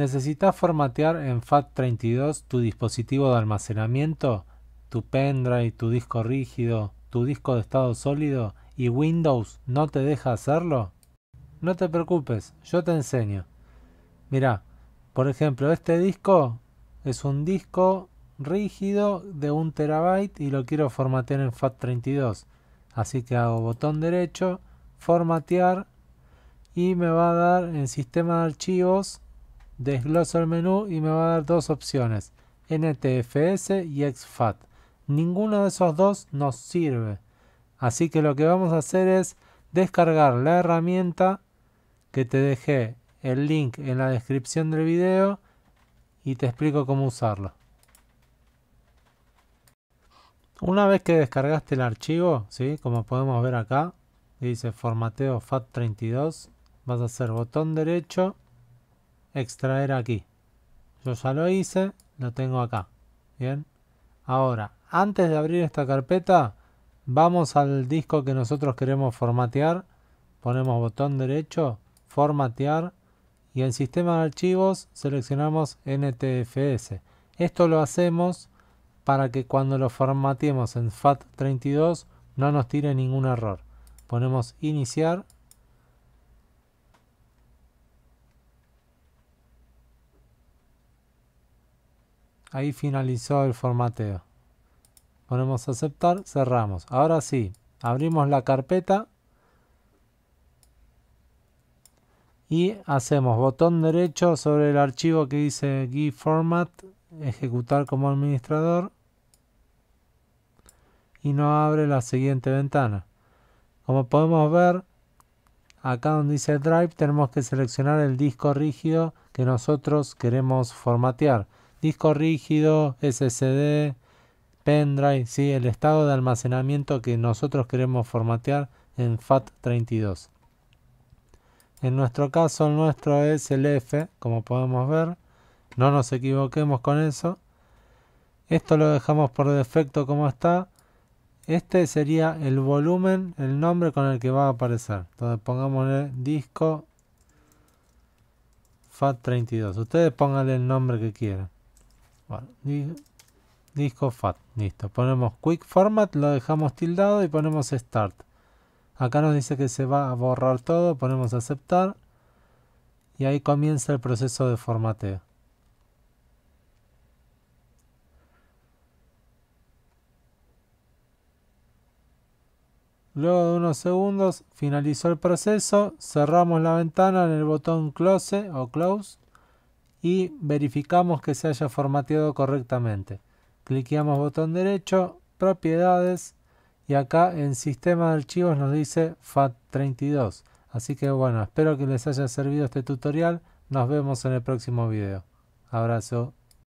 necesitas formatear en FAT32 tu dispositivo de almacenamiento, tu pendrive, tu disco rígido, tu disco de estado sólido y Windows no te deja hacerlo? No te preocupes, yo te enseño. Mira, por ejemplo, este disco es un disco rígido de un terabyte y lo quiero formatear en FAT32. Así que hago botón derecho, formatear y me va a dar en sistema de archivos Desgloso el menú y me va a dar dos opciones, NTFS y XFAT. Ninguno de esos dos nos sirve. Así que lo que vamos a hacer es descargar la herramienta que te dejé el link en la descripción del video y te explico cómo usarlo. Una vez que descargaste el archivo, ¿sí? como podemos ver acá, dice formateo FAT32, vas a hacer botón derecho extraer aquí. Yo ya lo hice, lo tengo acá. Bien. Ahora, antes de abrir esta carpeta, vamos al disco que nosotros queremos formatear. Ponemos botón derecho, formatear. Y en sistema de archivos seleccionamos NTFS. Esto lo hacemos para que cuando lo formateemos en FAT32 no nos tire ningún error. Ponemos iniciar Ahí finalizó el formateo. Ponemos aceptar, cerramos. Ahora sí, abrimos la carpeta y hacemos botón derecho sobre el archivo que dice GIF format, ejecutar como administrador y nos abre la siguiente ventana. Como podemos ver, acá donde dice Drive tenemos que seleccionar el disco rígido que nosotros queremos formatear disco rígido, SSD, pendrive, ¿sí? el estado de almacenamiento que nosotros queremos formatear en FAT32. En nuestro caso, el nuestro es el F, como podemos ver. No nos equivoquemos con eso. Esto lo dejamos por defecto como está. Este sería el volumen, el nombre con el que va a aparecer. Entonces pongámosle disco FAT32. Ustedes pónganle el nombre que quieran. Bueno, Disco FAT, listo. Ponemos Quick Format, lo dejamos tildado y ponemos Start. Acá nos dice que se va a borrar todo, ponemos Aceptar. Y ahí comienza el proceso de formateo. Luego de unos segundos finalizó el proceso, cerramos la ventana en el botón Close o Close y verificamos que se haya formateado correctamente. Cliqueamos botón derecho, propiedades y acá en sistema de archivos nos dice FAT32. Así que bueno, espero que les haya servido este tutorial. Nos vemos en el próximo video. Abrazo.